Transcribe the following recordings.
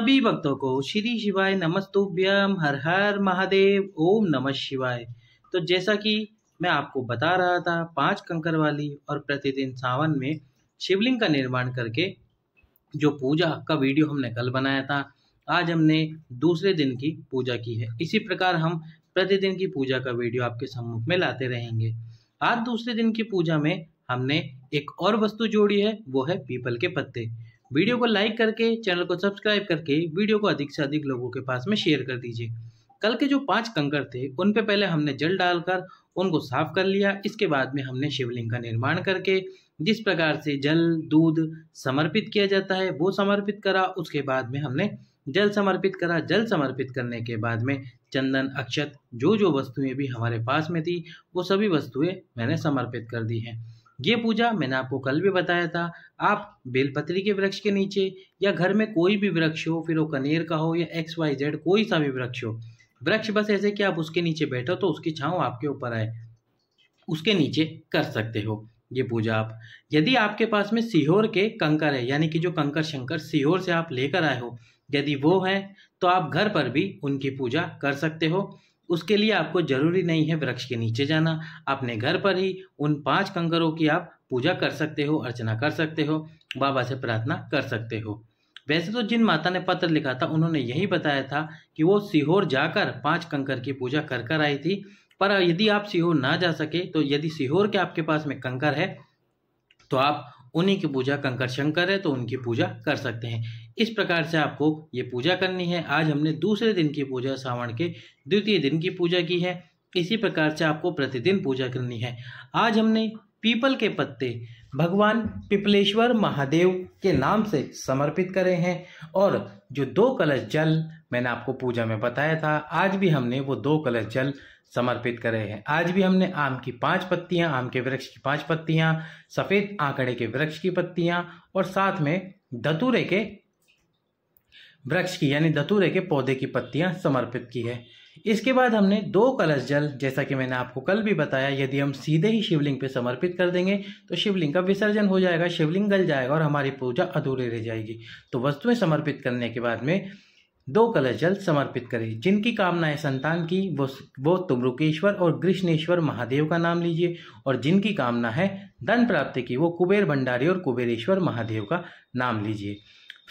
सभी भक्तों को श्री शिवाय नमस्तुभ्यम हर हर महादेव ओम नमः शिवाय तो जैसा कि मैं आपको बता रहा था पांच कंकर वाली और प्रतिदिन सावन में शिवलिंग का निर्माण करके जो पूजा का वीडियो हमने कल बनाया था आज हमने दूसरे दिन की पूजा की है इसी प्रकार हम प्रतिदिन की पूजा का वीडियो आपके सम्मुख में लाते रहेंगे आज दूसरे दिन की पूजा में हमने एक और वस्तु जोड़ी है वो है पीपल के पत्ते वीडियो को लाइक करके चैनल को सब्सक्राइब करके वीडियो को अधिक से अधिक लोगों के पास में शेयर कर दीजिए कल के जो पांच कंकर थे उन पे पहले हमने जल डालकर उनको साफ कर लिया इसके बाद में हमने शिवलिंग का निर्माण करके जिस प्रकार से जल दूध समर्पित किया जाता है वो समर्पित करा उसके बाद में हमने जल समर्पित करा जल समर्पित करने के बाद में चंदन अक्षत जो जो वस्तुएं भी हमारे पास में थी वो सभी वस्तुएं मैंने समर्पित कर दी हैं ये पूजा मैंने आपको कल भी बताया था आप बेलपत्री के वृक्ष के नीचे या घर में कोई भी वृक्ष हो फिर वो कनेर का हो या एक्स वाई जेड कोई सा भी वृक्ष हो वृक्ष बस ऐसे कि आप उसके नीचे बैठो तो उसकी छाँव आपके ऊपर आए उसके नीचे कर सकते हो ये पूजा आप यदि आपके पास में सीहोर के कंकर है यानी कि जो कंकर शंकर सीहोर से आप लेकर आए हो यदि वो हैं तो आप घर पर भी उनकी पूजा कर सकते हो उसके लिए आपको जरूरी नहीं है वृक्ष के नीचे जाना अपने घर पर ही उन पांच कंकरों की आप पूजा कर सकते हो अर्चना कर सकते हो बाबा से प्रार्थना कर सकते हो वैसे तो जिन माता ने पत्र लिखा था उन्होंने यही बताया था कि वो सीहोर जाकर पांच कंकर की पूजा कर कर आई थी पर यदि आप सीहोर ना जा सके तो यदि सीहोर के आपके पास में कंकर है तो आप उन्हीं की पूजा कंकर शंकर है तो उनकी पूजा कर सकते हैं इस प्रकार से आपको ये पूजा करनी है आज हमने दूसरे दिन की पूजा श्रावण के द्वितीय दिन की पूजा की है इसी प्रकार से आपको प्रतिदिन पूजा करनी है आज हमने पीपल के पत्ते भगवान पिपलेश्वर महादेव के नाम से समर्पित करे हैं और जो दो कलश जल मैंने आपको पूजा में बताया था आज भी हमने वो दो कलश जल समर्पित करे हैं आज भी हमने आम की पांच पत्तियां आम के वृक्ष की पांच पत्तियां सफ़ेद आंकड़े के वृक्ष की पत्तियां और साथ में धतूरे के वृक्ष की यानी धतूरे के पौधे की पत्तियां समर्पित की है इसके बाद हमने दो कलश जल जैसा कि मैंने आपको कल भी बताया यदि हम सीधे ही शिवलिंग पे समर्पित कर देंगे तो शिवलिंग का विसर्जन हो जाएगा शिवलिंग गल जाएगा और हमारी पूजा अधूरी रह जाएगी तो वस्तुएं समर्पित करने के बाद में दो कलश जल समर्पित करें जिनकी कामनाएं संतान की वो वो तुम्रुकेश्वर और कृष्णेश्वर महादेव का नाम लीजिए और जिनकी कामना है धन प्राप्ति की वो कुबेर भंडारी और कुबेरेश्वर महादेव का नाम लीजिए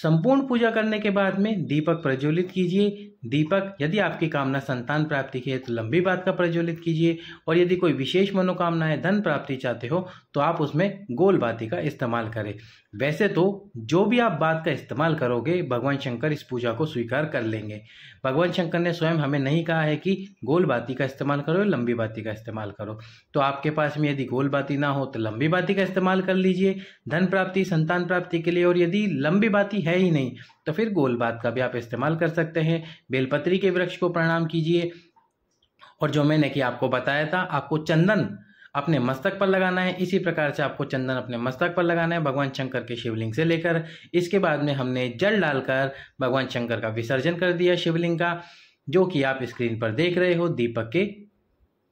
संपूर्ण पूजा करने के बाद में दीपक प्रज्वलित कीजिए दीपक यदि आपकी कामना संतान प्राप्ति की है तो लंबी बात का प्रज्वलित कीजिए और यदि कोई विशेष मनोकामना है धन प्राप्ति चाहते हो तो आप उसमें गोल बाती का इस्तेमाल करें वैसे तो जो भी आप बात का इस्तेमाल करोगे भगवान शंकर इस पूजा को स्वीकार कर लेंगे भगवान शंकर ने स्वयं हमें नहीं कहा है कि गोल बाती का इस्तेमाल करो या लंबी बाती का इस्तेमाल करो तो आपके पास में यदि गोल बाती ना हो तो लंबी बाती का इस्तेमाल कर लीजिए धन प्राप्ति संतान प्राप्ति के लिए और यदि लंबी बाती है है ही नहीं तो फिर गोलबात का भी आप इस्तेमाल कर सकते हैं बेलपत्री के वृक्ष को प्रणाम कीजिए और जो मैंने कि आपको बताया था आपको चंदन अपने मस्तक पर लगाना है इसी प्रकार से आपको चंदन अपने मस्तक पर लगाना है भगवान शंकर के शिवलिंग से लेकर इसके बाद में हमने जल डालकर भगवान शंकर का विसर्जन कर दिया शिवलिंग का जो कि आप स्क्रीन पर देख रहे हो दीपक के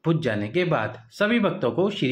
पुज जाने के बाद सभी भक्तों को श्री